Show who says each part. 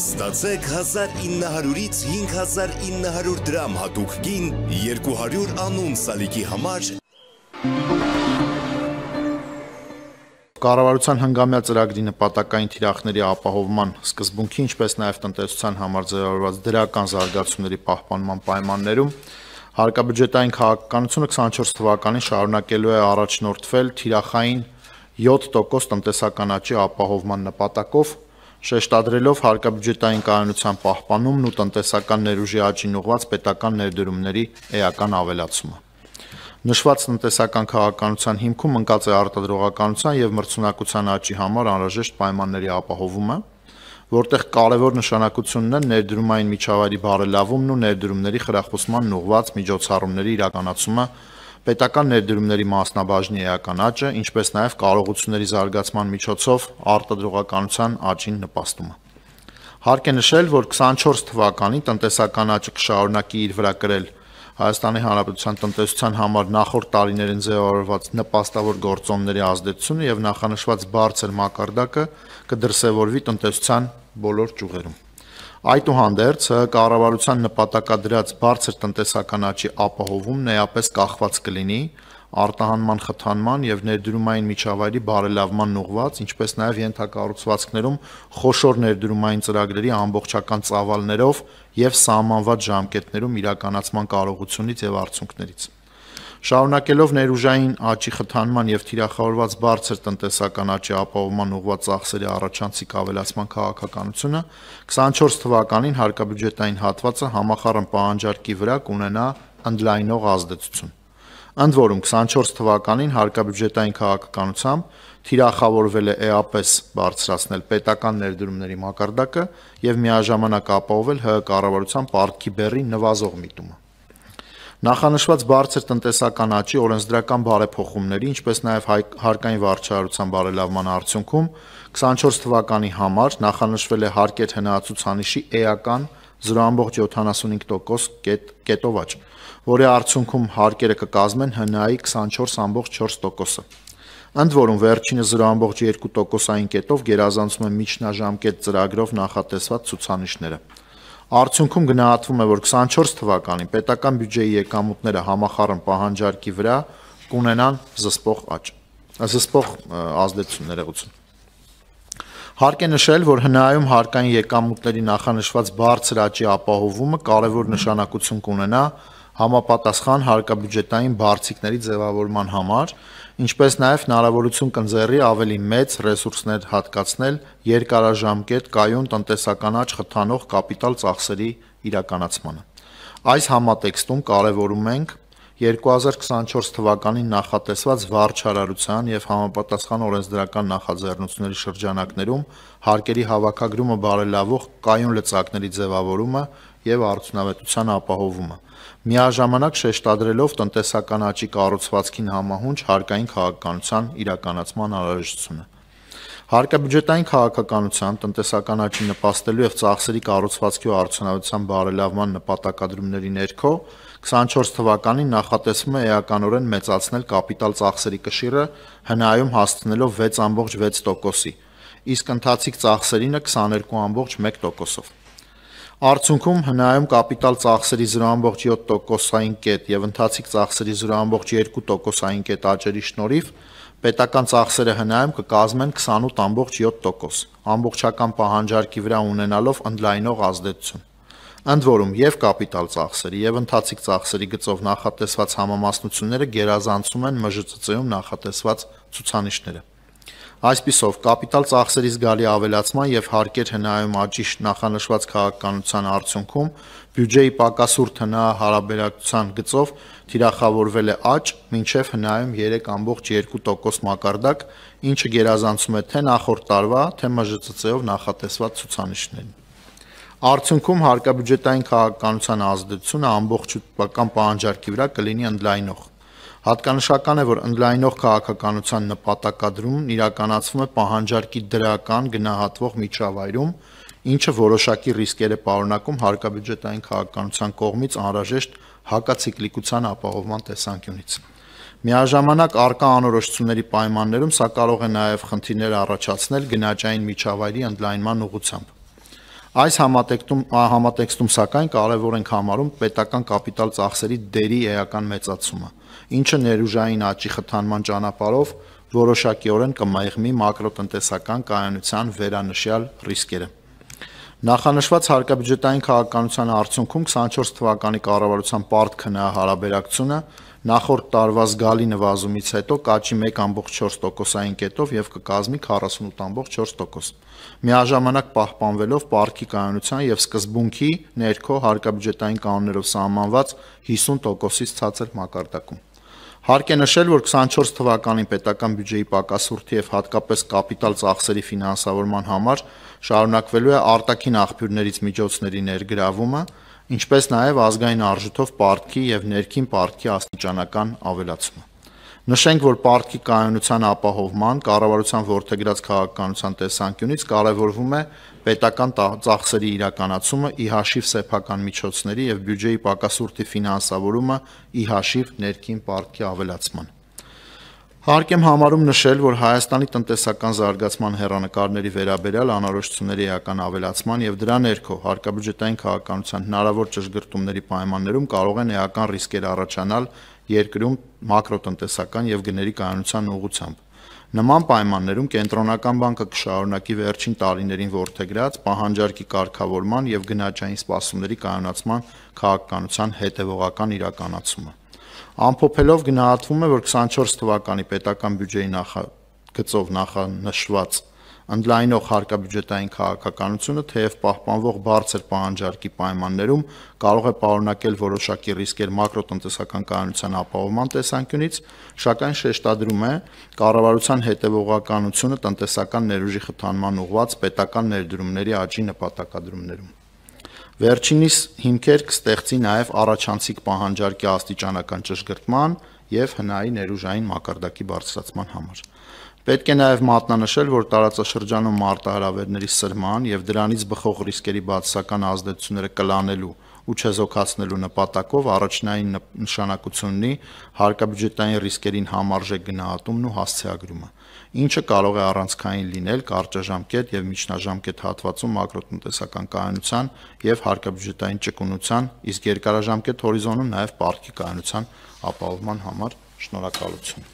Speaker 1: Ստացեք 1900-ից 5900 դրամ հատուկ գին 200 անուն սալիկի համար։ Կառավարության հնգամյա ծրագրի նպատակային թիրախների ապահովման սկզբունքի, ինչպես նաև տնտեսության համար ձևավորված դրական զարգացումների պահպանման պայմաններում հարկաբյուջետային քաղաքականությունը 24 թվականին շարունակելու է առաջնորդվել թիրախային 7% տնտեսականաճի ապահովման նպատակով շեշտադրելով հարկաբյուջետային կայունության պահպանումն ու տնտեսական ներուժի աճին ուղված պետական ներդրումների էական ավելացումը։ Նշված տնտեսական քաղաքականության հիմքում ընկած է արտադրողականության եւ մրցունակության աճի համար անհրաժեշտ պայմանների ապահովումը, որտեղ կարևոր նշանակությունն են ներդրումային միջավայրի բարելավումն ու ներդրումների խրախուսման ուղված միջոցառումների իրականացումը պետական ներդրումների մասնաբաժնի էական աճը, ինչպես նաև կարողությունների զարգացման միջոցով արտադրողականության աճին նպաստումը։ Հարկ է նշել, որ 24 թվականին տնտեսական աճը կշարունակի իր վրա կրել Հայաստանի Հանրապետության տնտեսության համար նախորդ տարիներին ձևավորված նպաստավոր գործոնների ազդեցությունը եւ նախանշված բարձր մակարդակը կդրսեւորվի տնտեսության բոլոր ճյուղերում։ Այդուհանդերձ կառավարության նպատակադրած բարձր տնտեսական աճի ապահովումն էապես կախված կլինի արտահանման խթանման եւ ներդրումային միջավայրի բարելավման ուղված, ինչպես նաեւ ենթակառուցվածքներում խոշոր ներդրումային ծրագրերի ամբողջական ծավալներով եւ սահմանված ժամկետներում իրականացման կարողությունից եւ արդյունքներից։ Շարունակելով ներուժային աճի խթանման եւ թիրախավորված բարձր տնտեսական աճի ապահովման ուղղված ծախսերի առաջանցիկ ավելացման քաղաքականությունը 24 թվականին հարկաբյուջետային հատվածը համախառն պահանջարկի վրա կունենա ընդլայնող ազդեցություն։ Ընդ որում 24 թվականին հարկաբյուջետային քաղաքականությամբ թիրախավորվել է էապես բարձրացնել պետական ներդրումների մակարդակը եւ միաժամանակ ապահովել ՀՀ կառավարության պարտքի բեռի նվազող միտումը։ Նախանշված բարձր տնտեսական աճի օրենսդրական բարեփոխումների, ինչպես նաև հարկային վարչարարության բարելավման արդյունքում 24 թվականի համար նախանշվել է հարկետ հնացուցանիշի էական 0.75% կետովաճ, որի արդյունքում հարկերը կկազմեն հնայի 24.4%-ը։ Ընդ որում վերջինը 0.2%-ային կետով գերազանցում է միջնաժամկետ ծրագրով նախատեսված ցուցանիշները։ Արդյունքում գնահատվում է, որ 24 թվականին պետական բյուջեի եկամուտները համախառն պահանջարկի վրա կունենան զսպող աճ, զսպող ազդեցություն ներողություն։ Հարկ է նշել, որ հնայում հարկային եկամուտների նախանշված բարձր աճի ապահովումը կարևոր նշանակություն կունենա համապատասխան հարկաբյուջետային բարձիկների ձևավորման համար, ինչպես նաև հնարավորություն կընձեռի ավելի մեծ ռեսուրսներ հատկացնել երկարաժամկետ կայուն տնտեսական աճ խթանող կապիտալ ծախսերի իրականացմանը։ Այս համատեքստում կարևորում ենք 2024 թվականին նախատեսված վարչարարության եւ համապատասխան օրենսդրական նախաձեռնությունների շրջանակներում հարկերի հավաքագրումը բարելավող կայուն լծակների ձևավորումը եւ արդյունավետության ապահովումը միաժամանակ շեշտադրելով տնտեսական աճի կառուցվածքին համահունչ հարկային քաղաքականության իրականացման անհրաժեշտությունը։ Հարկաբյուջետային քաղաքականության տնտեսական աճի նպաստելու եւ ծախսերի կառուցվածքի ու արդյունավետության բարելավման նպատակադրումների ներքո 24 թվականին նախատեսվում է էականորեն մեծացնել կապիտալ ծախսերի կշիռը հնայում հասցնելով 6.6%-ի, իսկ ընթացիկ ծախսերինը 22.1%-ով։ Արդյունքում հնայում կապիտալ ծախսերի 0.7%-ային կետ եւ ընթացիկ ծախսերի 0.2%-ային կետ աճերի շնորհիվ պետական ծախսերը հնայում կկազմեն 28.7%, ամբողջական պահանջարկի վրա ունենալով ընդլայնող ազդեցություն։ Ընդ որում, եւ կապիտալ ծախսերի եւ ընթացիկ ծախսերի գծով նախատեսված համամասնությունները գերազանցում են ՄԺԾ-ում նախատեսված ցուցանիշները։ Այսպիսով, կապիտալ ծախսերի զգալի ավելացման եւ հարկեր հնայում աճիշտ նախանշված քաղաքականության արդյունքում բյուջեի պակասուրտ հնա հարաբերակցության գծով թիրախավորվել է աճ մինչև հնայում 3.2% մակարդակ, ինչը գերազանցում է թե նախորդ տարվա, թե ՄԺՑՑ-ով նախատեսված ցուցանիշներին։ Արդյունքում հարկաբյուջետային քաղաքականության ազդեցությունը ամբողջ պատկան պահանջարկի վրա կլինի ընդլայնող։ Հատկանշական է, որ ընդլայնող քաղաքականության նպատակադրումն իրականացվում է պահանջարկի դրական գնահատվող միջավայրում, ինչը որոշակի ռիսկեր է պարունակում հարկաբյուջետային քաղաքականության կողմից անհրաժեշտ հակացիկլիկության ապահովման տեսանկյունից։ Միաժամանակ արկա անորոշությունների պայմաններում սա կարող է նաև խնդիրներ առաջացնել գնաճային միջավայրի ընդլայնման ուղղությամբ։ Այս համատեքստում համատեքստում սակայն կարևոր ենք համարում պետական կապիտալ ծախսերի դերի էական մեծացումը ինչը ներուժային աճի խթանման ճանապարով որոշակիորեն կմայղմի մակրոտնտեսական կայունության վերանշյալ ռիսկերը։ Նախանշված հարկաբյուջետային քաղաքականության արդյունքում 24 թվականի կառավարության պարտ քննահարաբերակցությունը նախորդ տարվա զգալի նվազումից հետո կաճի 1.4%-ային կետով եւ կկազմի 48.4%։ Միաժամանակ պահպանվելով պարտքի կայունության եւ սկզբունքի ներքո հարկաբյուջետային կանոններով սահմանված 50%-ից ցածր մակարդակում։ Հարկ է նշել, որ 24 թվականին պետական բյուջեի պակասուրթի եւ հատկապես կապիտալ ծախսերի ֆինանսավորման համար շարունակվելու է արտաքին աղբյուրներից միջոցների ներգրավումը, ինչպես նաեւ ազգային արժույթով պարտքի եւ ներքին պարտքի աստիճանական ավելացումը։ Նշենք, որ պարտքի կայունության ապահովման կառավարության ворթեգրած քաղաքականության տեսանկյունից կարևորվում է պետական ծախսերի իրականացումը ի հաշիվ սեփական միջոցների եւ բյուջեի պակասուրտի ֆինանսավորումը ի հաշիվ ներքին պարտքի ավելացման։ Հարկ եմ համարում նշել, որ Հայաստանի տնտեսական զարգացման հերանեկարների վերաբերյալ անորոշությունների էական ավելացման եւ դրա ներքո հարկաբյուջետային քաղաքականության հնարավոր ճշգրտումների պայմաններում կարող են էական ռիսկեր առաջանալ երկրում մակրոտնտեսական եւ գների կայունության ուղղությամբ։ Նման պայմաններում կենտրոնական բանկը կշարունակի վերջին տարիներին ворթեգրած պահանջարկի կարգավորման եւ գնաճային սպասումների կայունացման քաղաքականության հետևողական իրականացումը։ Ամփոփելով գնահատվում է, որ 24 թվականի պետական բյուջեի նախագծով նախանշված ընդլայնող հարկաբյուջետային քաղաքականությունը թեև պահպանվող բարձր պահանջարկի պայմաններում կարող է պարունակել որոշակի ռիսկեր մակրոտնտեսական կայունության ապահովման տեսանկյունից, շակայն շեշտադրում է կառավարության հետևողականությունը տնտեսական ներուժի խթանման ուղված պետական ներդրումների աճի նպատակադրումներում։ Վերջինիս հիմքեր կստեղծի նաև առաջանցիկ պահանջարկի աստիճանական ճշգրտման եւ հնայի ներուժային մակարդակի բարձրացման համար։ Պետք է նաև մատնանշել, որ տարածաշրջանում մարտահրավերների սրման եւ դրանից բխող ռիսկերի բացասական ազդեցությունները կլանելու ու չեզոքացնելու նպատակով առաջնային նշանակությունն ունի հարկաբյուջետային ռիսկերին համարժեք գնահատումն ու հասցեագրումը, ինչը կարող է առանցքային լինել կարճաժամկետ եւ միջնաժամկետ հատվածում մակրոտնտեսական կայունության եւ հարկաբյուջետային ճկունության, իսկ երկարաժամկետ հորիզոնում նաեւ պարտքի կայունության ապահովման համար։ Շնորհակալություն։